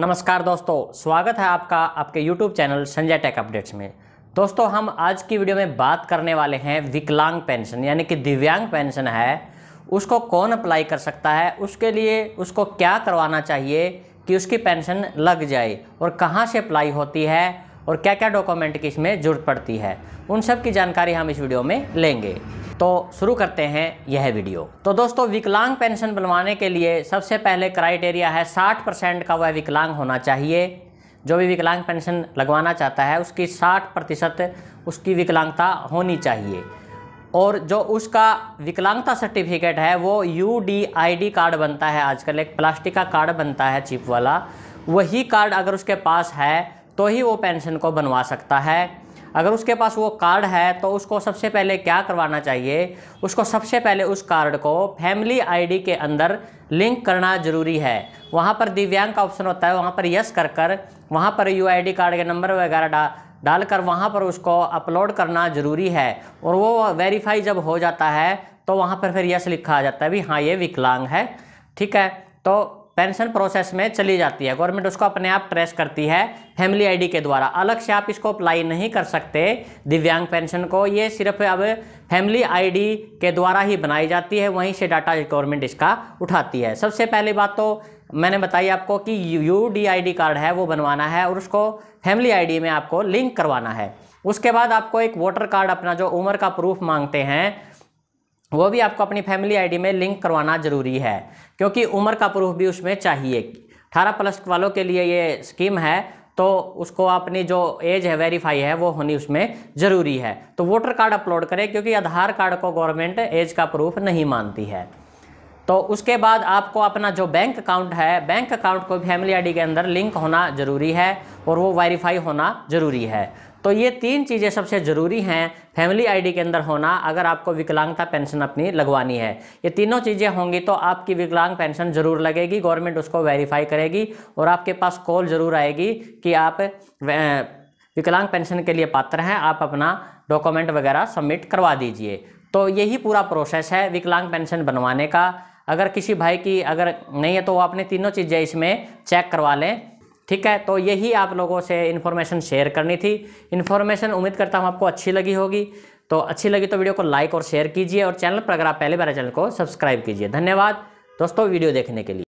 नमस्कार दोस्तों स्वागत है आपका आपके YouTube channel Sanjay tech updates में दोस्तों हम आज की वीडियो में बात करने वाले हैं विकलांग पेंशन यानी कि दिव्यांग पेंशन है उसको कौन अप्लाई कर सकता है उसके लिए उसको क्या करवाना चाहिए कि उसकी पेंशन लग जाए और कहाँ से अप्लाई होती है और क्या क्या डॉक्यूमेंट की इसमें जरूरत पड़ती है उन सब की जानकारी हम इस वीडियो में लेंगे तो शुरू करते हैं यह वीडियो तो दोस्तों विकलांग पेंशन बनवाने के लिए सबसे पहले क्राइटेरिया है 60 परसेंट का वह विकलांग होना चाहिए जो भी विकलांग पेंशन लगवाना चाहता है उसकी 60 प्रतिशत उसकी विकलांगता होनी चाहिए और जो उसका विकलांगता सर्टिफिकेट है वो U D I D card बनता है आजकल एक प्लास्टिक का कार्ड बनता है चिप वाला वही कार्ड अगर उसके पास है तो ही वो पेंशन को बनवा सकता है अगर उसके पास वो कार्ड है तो उसको सबसे पहले क्या करवाना चाहिए उसको सबसे पहले उस कार्ड को फैमिली आईडी के अंदर लिंक करना ज़रूरी है वहाँ पर दिव्यांग का ऑप्शन होता है वहाँ पर यस कर कर वहाँ पर यू कार्ड के नंबर वगैरह डा डालकर वहाँ पर उसको अपलोड करना ज़रूरी है और वो वेरीफाई जब हो जाता है तो वहाँ पर फिर यस लिखा आ जाता है भी हाँ ये विकलांग है ठीक है तो पेंशन प्रोसेस में चली जाती है गवर्नमेंट उसको अपने आप ट्रेस करती है फैमिली आईडी के द्वारा अलग से आप इसको अप्लाई नहीं कर सकते दिव्यांग पेंशन को ये सिर्फ अब फैमिली आईडी के द्वारा ही बनाई जाती है वहीं से डाटा गवर्नमेंट इसका उठाती है सबसे पहली बात तो मैंने बताई आपको कि U D I D card है वो बनवाना है और उसको फैमिली आई में आपको लिंक करवाना है उसके बाद आपको एक वोटर कार्ड अपना जो उम्र का प्रूफ मांगते हैं वो भी आपको अपनी फैमिली आईडी में लिंक करवाना ज़रूरी है क्योंकि उम्र का प्रूफ भी उसमें चाहिए अठारह प्लस वालों के लिए ये स्कीम है तो उसको अपनी जो एज है वेरीफाई है वो होनी उसमें ज़रूरी है तो वोटर कार्ड अपलोड करें क्योंकि आधार कार्ड को गवर्नमेंट एज का प्रूफ नहीं मानती है तो उसके बाद आपको अपना जो बैंक अकाउंट है बैंक अकाउंट को फैमिली आईडी के अंदर लिंक होना ज़रूरी है और वो वेरीफाई होना ज़रूरी है तो ये तीन चीज़ें सबसे ज़रूरी हैं फैमिली आईडी के अंदर होना अगर आपको विकलांगता पेंशन अपनी लगवानी है ये तीनों चीज़ें होंगी तो आपकी विकलांग पेंशन ज़रूर लगेगी गवर्नमेंट उसको वेरीफाई करेगी और आपके पास कॉल ज़रूर आएगी कि आप विकलांग पेंशन के लिए पात्र हैं आप अपना डॉक्यूमेंट वगैरह सबमिट करवा दीजिए तो यही पूरा प्रोसेस है विकलांग पेंशन बनवाने का अगर किसी भाई की अगर नहीं है तो वो अपने तीनों चीज़ें इसमें चेक करवा लें ठीक है तो यही आप लोगों से इन्फॉर्मेशन शेयर करनी थी इन्फॉर्मेशन उम्मीद करता हूँ आपको अच्छी लगी होगी तो अच्छी लगी तो वीडियो को लाइक और शेयर कीजिए और चैनल पर अगर आप पहले बार चैनल को सब्सक्राइब कीजिए धन्यवाद दोस्तों वीडियो देखने के लिए